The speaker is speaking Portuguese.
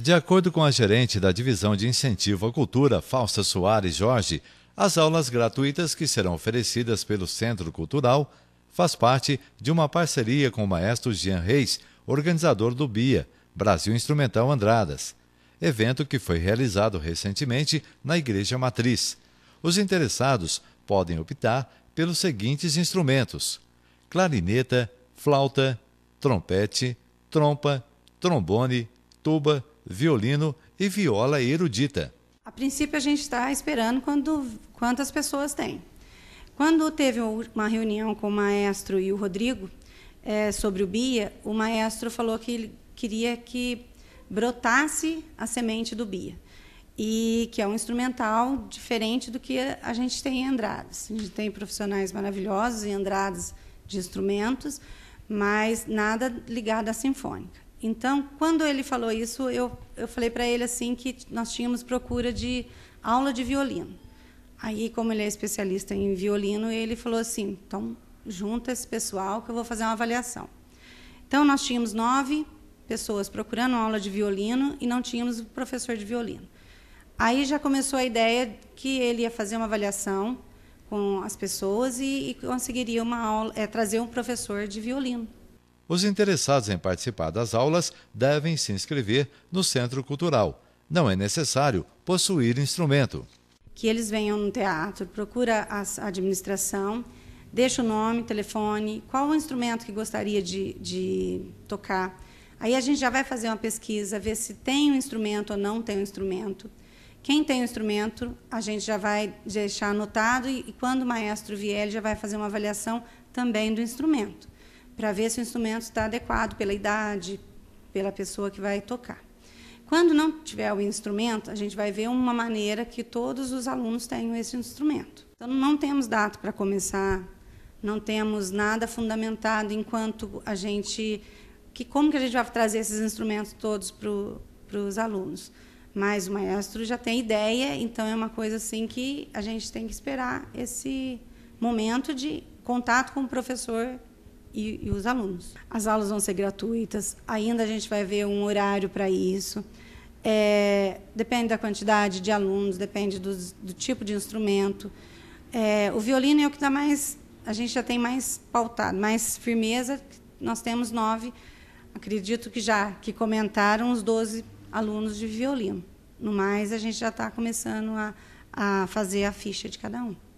De acordo com a gerente da Divisão de Incentivo à Cultura, Fausta Soares Jorge, as aulas gratuitas que serão oferecidas pelo Centro Cultural faz parte de uma parceria com o maestro Jean Reis, organizador do BIA, Brasil Instrumental Andradas, evento que foi realizado recentemente na Igreja Matriz. Os interessados podem optar pelos seguintes instrumentos: clarineta, flauta, trompete, trompa, trombone, tuba, violino e viola erudita. A princípio a gente está esperando quando, quantas pessoas tem. Quando teve uma reunião com o maestro e o Rodrigo é, sobre o Bia, o maestro falou que ele queria que brotasse a semente do Bia e que é um instrumental diferente do que a gente tem em Andradas. A gente tem profissionais maravilhosos em Andradas de instrumentos, mas nada ligado à sinfônica. Então, quando ele falou isso, eu, eu falei para ele assim que nós tínhamos procura de aula de violino. Aí, como ele é especialista em violino, ele falou assim: então, junta esse pessoal que eu vou fazer uma avaliação. Então, nós tínhamos nove pessoas procurando aula de violino e não tínhamos professor de violino. Aí já começou a ideia que ele ia fazer uma avaliação com as pessoas e, e conseguiria uma aula, é, trazer um professor de violino. Os interessados em participar das aulas devem se inscrever no Centro Cultural. Não é necessário possuir instrumento. Que eles venham no teatro, procura a administração, deixa o nome, telefone, qual o instrumento que gostaria de, de tocar. Aí a gente já vai fazer uma pesquisa, ver se tem o um instrumento ou não tem o um instrumento. Quem tem o um instrumento, a gente já vai deixar anotado e, e quando o maestro vier, ele já vai fazer uma avaliação também do instrumento para ver se o instrumento está adequado pela idade, pela pessoa que vai tocar. Quando não tiver o instrumento, a gente vai ver uma maneira que todos os alunos tenham esse instrumento. Então, não temos data para começar, não temos nada fundamentado enquanto a gente. Que, como que a gente vai trazer esses instrumentos todos para os alunos? Mas o maestro já tem ideia, então é uma coisa assim que a gente tem que esperar esse momento de contato com o professor e, e os alunos. As aulas vão ser gratuitas, ainda a gente vai ver um horário para isso. É, depende da quantidade de alunos, depende do, do tipo de instrumento. É, o violino é o que dá tá mais, a gente já tem mais pautado, mais firmeza. Nós temos nove, acredito que já que comentaram os doze alunos de violino. No mais, a gente já está começando a, a fazer a ficha de cada um.